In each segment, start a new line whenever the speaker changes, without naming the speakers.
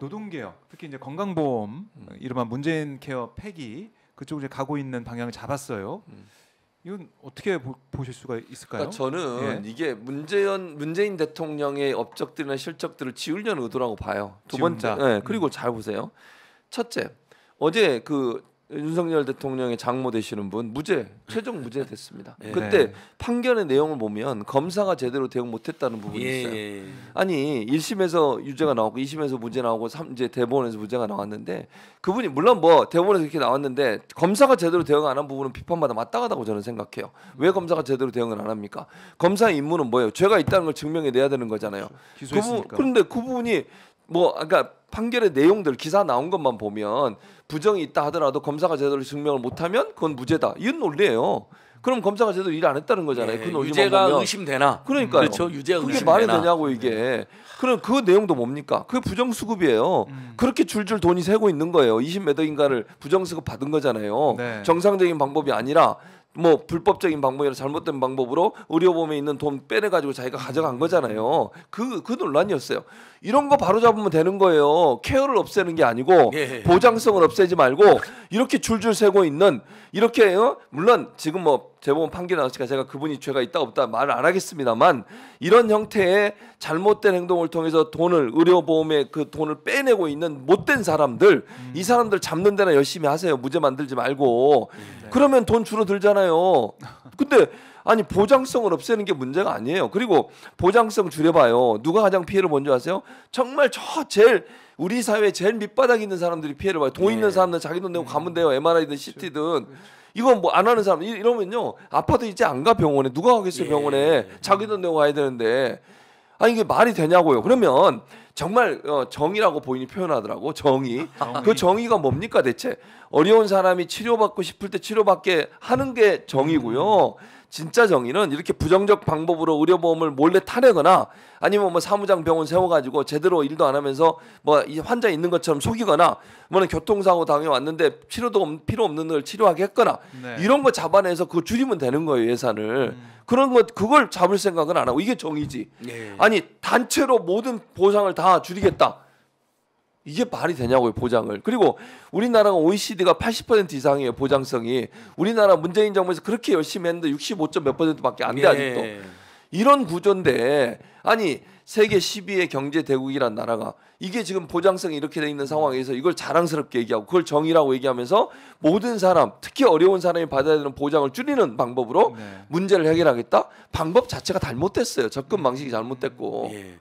노동개혁, 특히 이제 건강보험 음. 어, 이른바 문재인 케어 폐기 그쪽으로 이제 가고 있는 방향을 잡았어요. 음. 이건 어떻게 보, 실 수가 있을까요? 그러니까 저는
예. 이게 문재인 문재인 대통령의 업적들이나 실적들을 지우려는 의도라고 봐요. 두 번째, 네, 그리고 음. 잘 보세요. 첫째, 어제 그 윤석열 대통령의 장모 되시는 분 무죄 최종 무죄 됐습니다. 예. 그때 네. 판결의 내용을 보면 검사가 제대로 대응 못했다는 부분이 예, 있어요. 예, 예. 아니 1심에서 유죄가 나왔고 2심에서 무죄 나오고 3 이제 대법원에서 무죄가 나왔는데 그분이 물론 뭐 대법원에서 이렇게 나왔는데 검사가 제대로 대응 안한 부분은 비판받아 마땅하다고 저는 생각해요. 왜 검사가 제대로 대응을 안 합니까? 검사의 임무는 뭐예요? 죄가 있다는 걸 증명해 내야 되는 거잖아요. 그렇죠. 기소했으니까. 그 부, 그런데 그 부분이 뭐 그러니까 판결의 내용들 기사 나온 것만 보면 부정이 있다 하더라도 검사가 제대로 증명을 못하면 그건 무죄다 이런 논리예요. 그럼 검사가 제대로 일안 했다는 거잖아요. 네, 그 유죄가 보면. 의심되나? 그러니까요. 그렇죠. 유죄가 그게 의심되나? 말이 되냐고 네. 이게. 네. 그럼 그 내용도 뭡니까? 그게 부정수급이에요. 음. 그렇게 줄줄 돈이 새고 있는 거예요. 20몇 억인가를 부정수급 받은 거잖아요. 네. 정상적인 방법이 아니라 뭐 불법적인 방법이나 잘못된 방법으로 의료보험에 있는 돈 빼내가지고 자기가 가져간 거잖아요. 그그 그 논란이었어요. 이런 거 바로 잡으면 되는 거예요. 케어를 없애는 게 아니고 예. 보장성을 없애지 말고 이렇게 줄줄 세고 있는 이렇게 어? 물론 지금 뭐 대법원 판결 나왔으니까 제가 그분이 죄가 있다 없다 말을 안 하겠습니다만 이런 형태의 잘못된 행동을 통해서 돈을 의료보험에 그 돈을 빼내고 있는 못된 사람들 음. 이 사람들 잡는 데나 열심히 하세요 무죄 만들지 말고 음, 네. 그러면 돈 줄어들잖아요 근데 아니 보장성을 없애는 게 문제가 아니에요. 그리고 보장성 줄여봐요. 누가 가장 피해를 먼저 아세요? 정말 저 제일 우리 사회 제일 밑바닥에 있는 사람들이 피해를 봐요. 돈 네. 있는 사람들 자기 돈 내고 네. 가면 돼요. MRI든 CT든. 그렇죠. 이건 뭐 안 하는 사람 이러면요. 아파도 이제 안 가 병원에 누가 가겠어요 예. 병원에 자기 돈 내고 가야 되는데 아니 이게 말이 되냐고요. 그러면 정말 어, 정의라고 본인이 표현하더라고 정의. 정의. 그 정의가 뭡니까 대체 어려운 사람이 치료받고 싶을 때 치료받게 하는 게 정의고요. 음. 진짜 정의는 이렇게 부정적 방법으로 의료보험을 몰래 타내거나 아니면 뭐 사무장 병원 세워가지고 제대로 일도 안 하면서 뭐 이 환자 있는 것처럼 속이거나 뭐는 교통사고 당해왔는데 치료도 필요 없는 걸 치료하게 했거나 네. 이런 거 잡아내서 그 줄이면 되는 거예요 예산을 음. 그런 것 그걸 잡을 생각은 안 하고 이게 정의지 네. 아니 단체로 모든 보상을 다 줄이겠다 이게 말이 되냐고요 보장을 그리고 우리나라가 OECD가 80% 이상이에요 보장성이 우리나라 문재인 정부에서 그렇게 열심히 했는데 65점 몇 퍼센트밖에 안돼 예. 아직도 이런 구조인데 아니 세계 10위의 경제 대국이란 나라가 이게 지금 보장성이 이렇게 돼 있는 상황에서 이걸 자랑스럽게 얘기하고 그걸 정의라고 얘기하면서 모든 사람 특히 어려운 사람이 받아야 되는 보장을 줄이는 방법으로 네. 문제를 해결하겠다 방법 자체가 잘못됐어요 접근 음. 방식이 잘못됐고
예.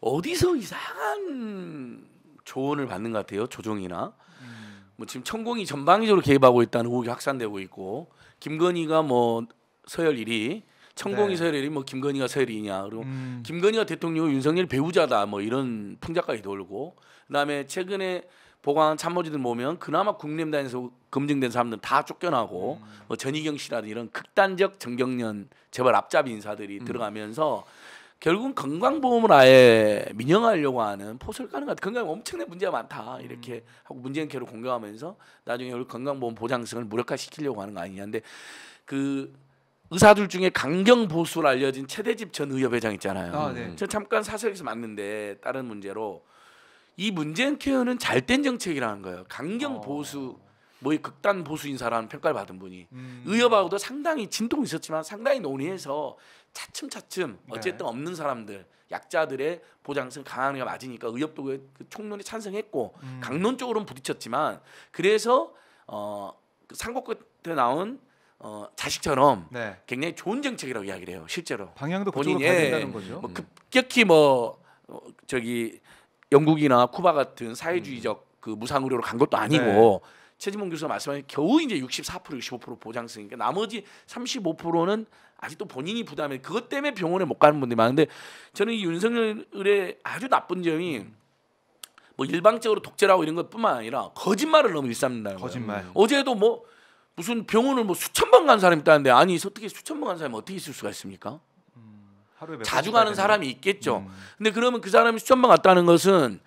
어디서 이상한 조언을 받는 것 같아요. 조종이나 음. 뭐 지금 천공이 전방위적으로 개입하고 있다는 의혹이 확산되고 있고 김건희가 뭐 서열 1위, 천공이 네. 서열 1위, 뭐 김건희가 서열 2냐 그리고 음. 김건희가 대통령 윤석열 배우자다 뭐 이런 풍자까지 돌고 그다음에 최근에 보관 참모지들 보면 그나마 국민의당에서 검증된 사람들 다 쫓겨나고 음. 뭐 전희경 씨라든 이런 극단적 정경련 재벌 앞잡이 인사들이 음. 들어가면서 결국은 건강보험을 아예 민영화하려고 하는 포설가는 같아. 건강에 엄청난 문제가 많다. 이렇게 음. 하고 문재인 개로 공격하면서 나중에 우리 건강보험 보장성을 무력화시키려고 하는 거 아니냐. 근데 그 의사들 중에 강경 보수로 알려진 최대집 전 의협회장 있잖아요. 아, 네. 저 잠깐 사설에서 맞는데 다른 문제로 이 문재인 케어는 잘된 정책이라는 거예요. 강경 어. 보수 뭐이 극단 보수 인사라는 평가를 받은 분이 음. 의협하고도 상당히 진통이 있었지만 상당히 논의해서 차츰차츰 네. 어쨌든 네. 없는 사람들 약자들의 보장성 강한가 맞으니까 의협도 그, 그 총론에 찬성했고 음. 강론 쪽으로는 부딪혔지만 그래서 어 그 상고 끝에 나온 어 자식처럼 네. 굉장히 좋은 정책이라고 이야기를 해요 실제로 방향도 본인이 예. 된다는 거죠. 뭐 음. 급격히 뭐 어, 저기 영국이나 쿠바 같은 사회주의적 음. 그 무상의료로 간 것도 네. 아니고 네. 최지몽 교수가 말씀하신 겨우 이제 64% 65% 보장성이니까 나머지 35%는 아직도 본인이 부담해 그것 때문에 병원에 못 가는 분들이 많은데 저는 이 윤석열의 아주 나쁜 점이 뭐 일방적으로 독재라고 이런 것뿐만 아니라 거짓말을 너무 일삼는다는 거예요. 거짓말. 음. 어제도 뭐 무슨 병원을 뭐 수천 번 간 사람이 있다는데 아니 어떻게 수천 번 간 사람이 어떻게 있을 수가 있습니까? 음,
자주 가는 사람이
있겠죠. 음. 근데 그러면 그 사람이 수천 번 갔다는 것은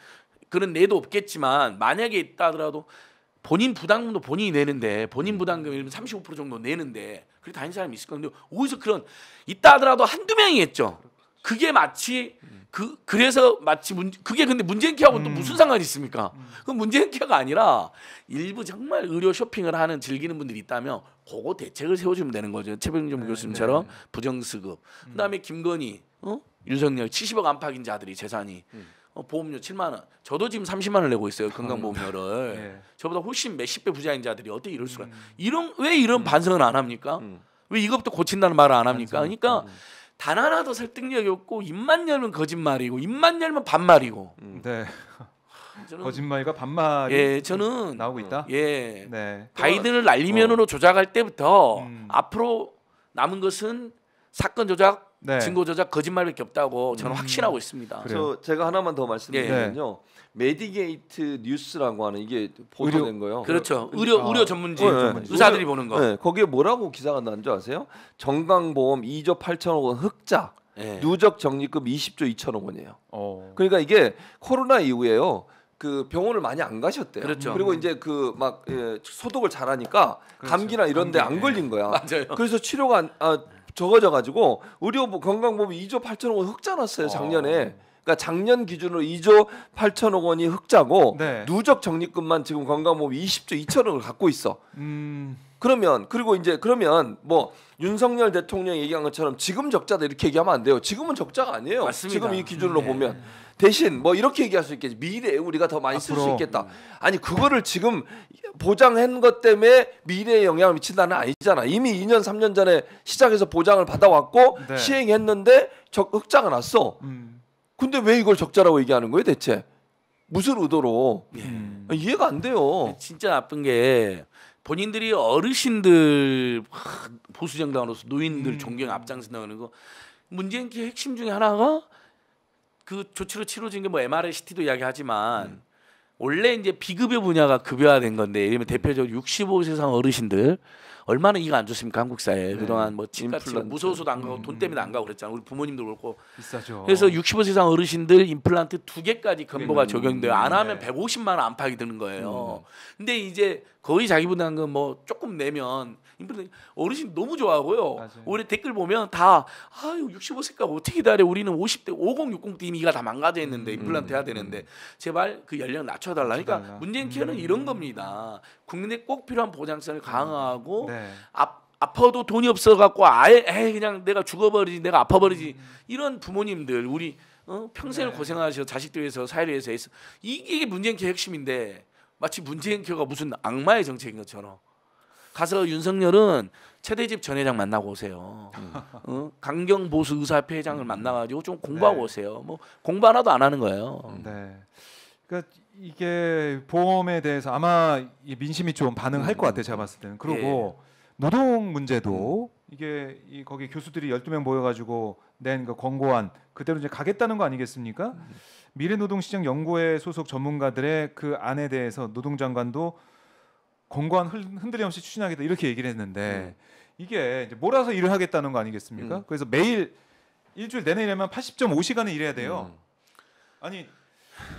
그런 내도 없겠지만 만약에 있다더라도 하 본인 부담금도 본인이 내는데 본인 음. 부담금 35% 정도 내는데 그게 다닌 사람이 있을 건데 어디서 그런 있다 하더라도 한두 명이 겠죠 그게 마치 음. 그 그래서 마치 문, 그게 근데 문재인케하고 음. 또 무슨 상관이 있습니까? 음. 그그 문재인케가 아니라 일부 정말 의료 쇼핑을 하는 즐기는 분들이 있다면 그거 대책을 세워주면 되는 거죠. 최병준 네, 교수님처럼 네, 네. 부정수급. 그다음에 김건희, 어? 윤석열 70억 안팎인 자들이 재산이 음. 어, 보험료 7만 원. 저도 지금 30만 원 내고 있어요. 건강보험료를. 네. 예. 저보다 훨씬 몇십 배 부자인 자들이 어떻게 이럴 수가? 음. 이런 왜 이런 음. 반성은 안 합니까? 음. 왜이것도 고친다는 말을 안 합니까? 그러니까 음. 단 하나도 설득력이 없고 입만 열면 거짓말이고 입만 열면 반말이고. 음. 네. 거짓말과 반말이 예, 저는 나오고 있다. 예. 네. 바이든을 어. 날리면으로 어. 조작할 때부터 음. 앞으로 남은 것은 사건 조작 네. 증거 조작 거짓말밖에 없다고 저는 음. 확신하고 있습니다. 그래요. 저 제가 하나만 더 말씀드리면요. 네. 메디게이트 뉴스라고 하는
이게 보도된 거예요. 그렇죠. 의료 아. 의료 전문지 네. 의사들이 보는 거. 네, 거기에 뭐라고 기사가 난 줄 아세요? 정강보험 2조 8천억 원 흑자. 예. 누적 적립금 20조 2천억 원이에요. 오. 어. 그러니까 이게 코로나 이후에요. 그 병원을 많이 안 가셨대요. 그렇죠. 그리고 음. 이제 그막 예, 소독을 잘하니까 그렇죠. 감기나 이런데 안 걸린 거야. 맞아요. 그래서 치료가 안, 아, 적어져 가지고 의료 보 뭐 건강보험 2조 8천억 원 흑자 났어요 작년에. 아. 그러니까 작년 기준으로 2조 8천억 원이 흑자고 네. 누적 적립금만 지금 건강보험 20조 2천억을 갖고 있어.
음.
그러면 그리고 이제 그러면 뭐 윤석열 대통령이 얘기한 것처럼 지금 적자다 이렇게 얘기하면 안 돼요. 지금은 적자가 아니에요. 맞습니다. 지금 이 기준으로 음, 네. 보면 대신 뭐 이렇게 얘기할 수 있겠지. 미래에 우리가 더 많이 쓸 수 있겠다. 아니 그거를 지금 보장한 것 때문에 미래에 영향을 미친다는 아니잖아. 이미 2년 3년 전에 시작해서 보장을 받아왔고 네. 시행했는데 적 흑자가 났어. 음.
근데 왜 이걸 적자라고 얘기하는 거예요 대체? 무슨 의도로? 음. 이해가 안 돼요. 진짜 나쁜 게 본인들이 어르신들 보수 정당으로서 노인들 음. 존경 앞장선다는 거 문재인 게 핵심 중에 하나가 그 조치로 치러진 게 뭐 MRI CT도 이야기하지만 음. 원래 이제 비급여 분야가 급여화된 건데 예를 들면 대표적으로 65세 이상 어르신들 얼마나 이가 안 좋습니까 한국 사회 네. 그동안 뭐집 치과 무소워서도안 가고 음. 돈 때문에 안 가고 그랬잖아요 우리 부모님도 그렇고 비싸죠. 그래서 65세 이상 어르신들 임플란트 두 개까지 근보가 음. 적용돼요 안 네. 하면 150만 원 안팎이 드는 거예요 음. 근데 이제 거의 자기 부담금 그 뭐 조금 내면 인플레 어르신 너무 좋아하고요. 맞아요. 올해 댓글 보면 다 아유 65세까지 어떻게 다래 우리는 50대 5060대 이미 가다 망가져 있는데 음, 임플란트 해야 음, 되는데 음. 제발 그 연령 낮춰달라. 그러니까 문재인 케어는 음. 이런 겁니다. 국민의꼭 필요한 보장성을 음. 강화하고 네. 앞 아파도 돈이 없어 갖고 아예 에이 그냥 내가 죽어버리지 내가 아파버리지 음. 이런 부모님들 우리 어? 평생을 네. 고생하셔 자식들 위해서 사회를 위해서 해서. 이게 문재인 개 핵심인데 마치 문재인 개가 무슨 악마의 정책인 것처럼 가서 윤석열은 최대집 전 회장 만나고 오세요. 음. 어? 강경 보수 의사협회 회장을 음. 만나가지고 좀 공부하고 네. 오세요. 뭐 공부 하나도 안 하는 거예요. 음. 네.
그러니까 이게 보험에 대해서 아마 민심이 좀 반응할 음. 것 같아요. 제가 봤을 때는. 그리고 예. 노동 문제도 이게 이 거기 교수들이 열두 명 모여가지고 낸 그 권고안 그대로 이제 가겠다는 거 아니겠습니까? 미래노동시장 연구회 소속 전문가들의 그 안에 대해서 노동장관도 권고한 흔들림 없이 추진하겠다 이렇게 얘기를 했는데 음. 이게 이제 몰아서 일을 하겠다는 거 아니겠습니까? 음. 그래서 매일 일주일 내내 일하면 80.5시간을 일해야 돼요. 음. 아니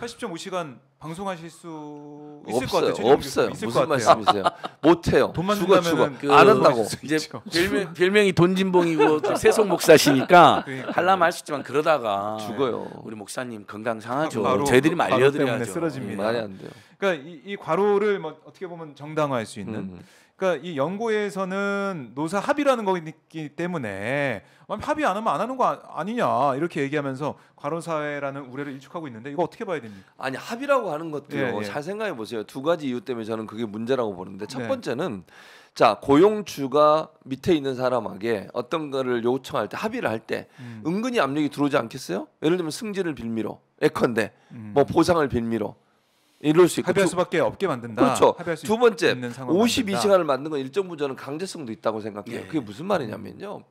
80.5시간 방송하실 수 있을 없어요. 것
같아요. 없어요. 있을 무슨 말씀이세요? 못해요. 돈만 죽어 죽어. 그안 한다고. 이제 별명,
별명이 돈진봉이고 세속 목사시니까 할라면 할수 있지만 그러다가 죽어요. 우리 목사님 건강 상하죠. 바로, 저희들이 말려드려야죠. 음, 말이 안 돼요.
그러니까 이, 이 과로를 뭐 어떻게 보면 정당화할 수 있는. 음. 그러니까 이 연고에서는 노사 합의라는 거기 때문에 합의 안 하면 안 하는 거 아, 아니냐 이렇게 얘기하면서 과로사회라는 우려를 일축하고 있는데 이거 어떻게 봐야 됩니까?
아니 합의라고 하는 것도 예, 예. 잘 생각해 보세요. 두 가지 이유 때문에 저는 그게 문제라고 보는데 첫 네. 번째는 네. 자 고용주가 밑에 있는 사람에게 어떤 거를 요청할 때 합의를 할때 음. 은근히 압력이 들어오지 않겠어요? 예를 들면 승진을 빌미로 에컨대 음. 뭐 보상을 빌미로 이룰 수 있고 합의할 수밖에 없게 만든다. 그렇죠. 두 번째 52시간을 만든 건 일정 부분은 강제성도 있다고 생각해요. 예. 그게 무슨 말이냐면요.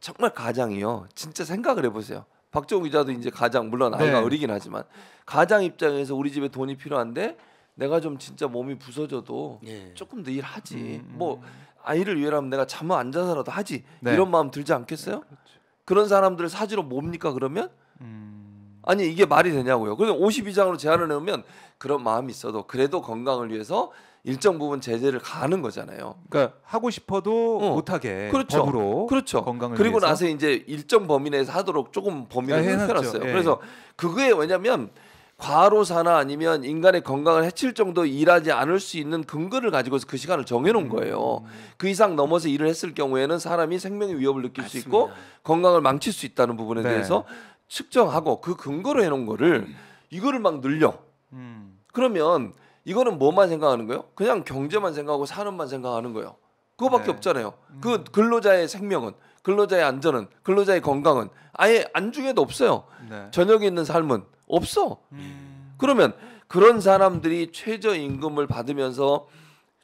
정말 가장이요. 진짜 생각을 해보세요. 박정우 기자도 이제 가장 물론 아이가 네. 어리긴 하지만 가장 입장에서 우리 집에 돈이 필요한데 내가 좀 진짜 몸이 부서져도 예. 조금 더 일하지. 음, 음. 뭐 아이를 위해라면 내가 잠을 안 자서라도 하지. 네. 이런 마음 들지 않겠어요? 네, 그런 사람들을 사지로 뭡니까 그러면? 음. 아니 이게 말이 되냐고요. 그래서 52장으로 제한을 해면 그런 마음이 있어도 그래도 건강을 위해서 일정 부분 제재를 가는 거잖아요.
그러니까 하고 싶어도 어. 못하게 그렇죠. 법으로
그렇죠. 건강을 그리고 위해서? 나서 이제 일정 범위 내에서 하도록 조금 범위를 넓놨어요 네, 예. 그래서 그거에 왜냐면 과로사나 아니면 인간의 건강을 해칠 정도 일하지 않을 수 있는 근거를 가지고서 그 시간을 정해놓은 음. 거예요. 그 이상 넘어서 일을 했을 경우에는 사람이 생명의 위협을 느낄 맞습니다. 수 있고 건강을 망칠 수 있다는 부분에 네. 대해서 측정하고 그 근거로 해놓은 거를 음. 이거를 막 늘려. 음. 그러면 이거는 뭐만 생각하는 거예요? 그냥 경제만 생각하고 산업만 생각하는 거예요. 그거밖에 네. 없잖아요. 음. 그 근로자의 생명은, 근로자의 안전은, 근로자의 건강은 아예 안중에도 없어요. 네. 저녁에 있는 삶은 없어. 음. 그러면 그런 사람들이 최저임금을 받으면서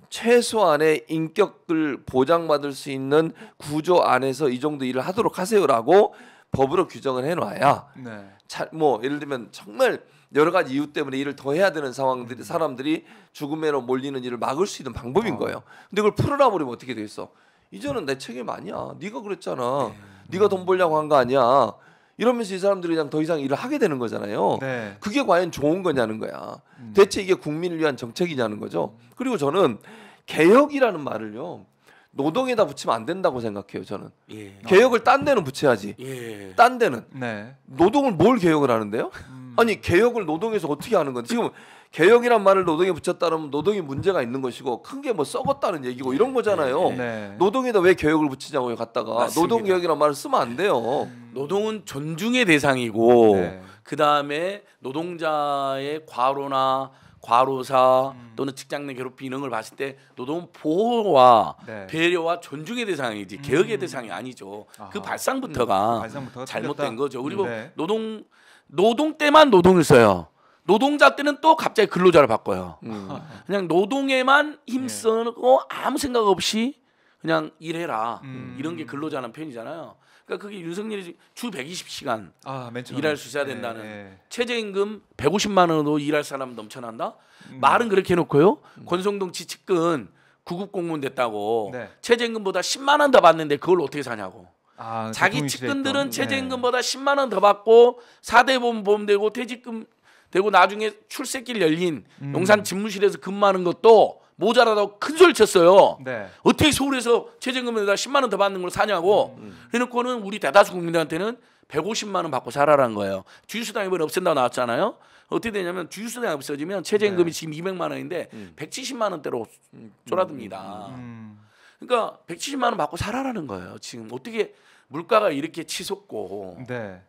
최소한의 인격을 보장받을 수 있는 구조 안에서 이 정도 일을 하도록 하세요라고 법으로 규정을 해놔야 네. 차, 뭐 예를 들면 정말 여러 가지 이유 때문에 일을 더 해야 되는 상황들이 음. 사람들이 죽음에로 몰리는 일을 막을 수 있는 방법인 어. 거예요. 근데 그걸 풀어라 버리면 어떻게 되겠어? 이제는 내 책임 아니야. 네가 그랬잖아. 네. 네가 돈 벌려고 한 거 아니야. 이러면서 이 사람들이 그냥 더 이상 일을 하게 되는 거잖아요. 네. 그게 과연 좋은 거냐는 거야. 음. 대체 이게 국민을 위한 정책이냐는 거죠. 그리고 저는 개혁이라는 말을요. 노동에다 붙이면 안 된다고 생각해요 저는 예. 개혁을 딴 데는 붙여야지 예. 딴 데는 네. 노동을 뭘 개혁을 하는데요 음. 아니 개혁을 노동에서 어떻게 하는 건지 지금 개혁이란 말을 노동에 붙였다면 노동이 문제가 있는 것이고 큰 게 뭐 썩었다는 얘기고 이런 네. 거잖아요 네. 네. 노동에다 왜 개혁을 붙이냐고요
갖다가 노동 개혁이란 말을 쓰면 안 돼요 음. 노동은 존중의 대상이고 네. 그 다음에 노동자의 과로나 과로사 음. 또는 직장 내 괴롭힘 이런 걸 봤을 때노동 보호와 네. 배려와 존중의 대상이지 음. 개혁의 대상이 아니죠. 그 아하. 그 발상부터가, 음, 발상부터가 잘못된 틀렸다. 거죠. 그리고 음, 네. 노동 노동 때만 노동을 써요. 노동자 때는 또 갑자기 근로자를 바꿔요. 음. 그냥 노동에만 힘쓰고 예. 아무 생각 없이 그냥 일해라. 음. 이런 게 근로자라는 표현이잖아요. 그러니까 그게 윤석열이 주 120시간 아, 일할 수 있어야 예, 된다는 네. 최저임금 150만 원으로 일할 사람 넘쳐난다. 음. 말은 그렇게 해놓고요. 음. 권성동 지측근 구급 공무원 됐다고 네. 최저임금보다 10만 원 더 받는데 그걸 어떻게 사냐고. 아, 그 자기 측근들은 최저임금보다 10만 원 더 받고 사대 보험 보험되고 퇴직금 되고 나중에 출세길 열린 음. 용산 집무실에서 근무하는 것도 모자라다고 큰 소리 쳤어요. 네. 어떻게 서울에서 최저임금에다 10만 원 더 받는 걸 사냐고. 음, 음. 그래놓고는 우리 대다수 국민들한테는 150만 원 받고 살아라는 거예요. 주유수당 이번에 없앤다고 나왔잖아요. 어떻게 되냐면 주유수당이 없어지면 최저임금이 네. 지금 200만 원인데 음. 170만 원대로 음, 쫄아듭니다. 음, 음, 그러니까 170만 원 받고 살아라는 거예요. 지금 어떻게 물가가 이렇게 치솟고. 네.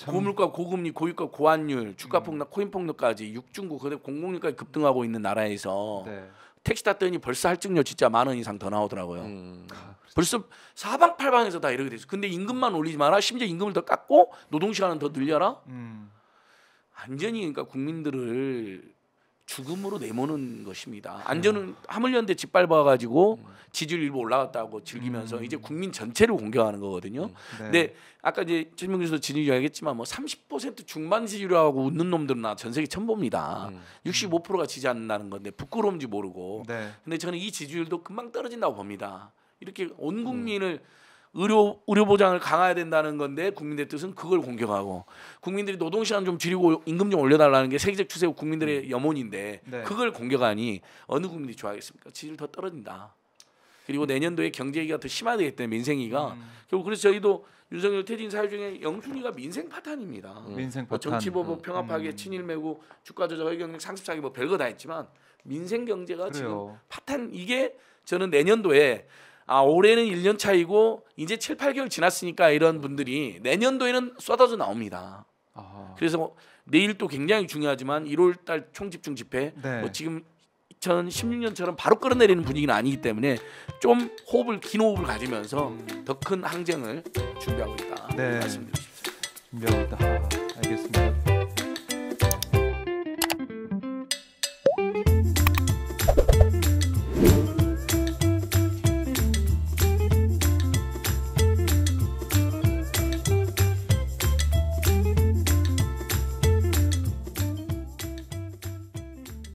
참... 고물가, 고금리, 고유가, 고환율, 주가 폭락, 음. 코인 폭락까지 육중국 그다음 공공률가 급등하고 있는 나라에서 네. 택시 탔더니 벌써 할증료 진짜 만원 이상 더 나오더라고요. 음. 아, 벌써 사방팔방에서 다 이렇게 돼있어. 근데 임금만 올리지 마라. 심지어 임금을 더 깎고 노동 시간은 더 늘려라. 음. 완전히 그러니까 국민들을 죽음으로 내모는 것입니다. 안전은 하물련데 짓밟아 가지고 지지율 일부 올라갔다고 즐기면서 음. 이제 국민 전체를 공격하는 거거든요. 음. 네. 근데 아까 이제 최민규 씨 지지율 이야기했지만 뭐30% 중반 지지율하고 웃는 놈들은 나전 세계 처음 봅니다. 음. 65%가 지지 않는다는 건데 부끄러운지 모르고. 네. 근데 저는 이 지지율도 금방 떨어진다고 봅니다. 이렇게 온 음. 국민을 음. 의료 의료 보장을 강화해야 된다는 건데 국민들의 뜻은 그걸 공격하고 국민들이 노동 시간 좀 줄이고 임금 좀 올려달라는 게 세계적 추세고 국민들의 음. 염원인데 네. 그걸 공격하니 어느 국민이 좋아하겠습니까? 지지율 더 떨어진다. 그리고 내년도에 경제 얘기가 더 심화되기 때문에 민생위가 음. 결국 그래서 저희도 윤석열 퇴진 사유 중에 영순위가 민생 파탄입니다. 음. 민생 뭐 파탄. 뭐 정치보복 음. 평합하게 음. 친일 매고 주가 조작 허경력 상습 사기 뭐 별거 다 했지만 민생 경제가 그래요. 지금 파탄 이게 저는 내년도에 아, 올해는 1년 차이고 이제 7, 8개월 지났으니까 이런 분들이 내년도에는 쏟아져 나옵니다. 아 그래서 뭐 내일도 굉장히 중요하지만 1월 달 총집중 집회 네. 뭐 지금 2016년처럼 바로 끌어내리는 분위기는 아니기 때문에 좀 호흡을 긴 호흡을 가지면서 음. 더큰 항쟁을 준비하고 있다. 네. 말씀드립니다. 준비하고 있다. 알겠습니다.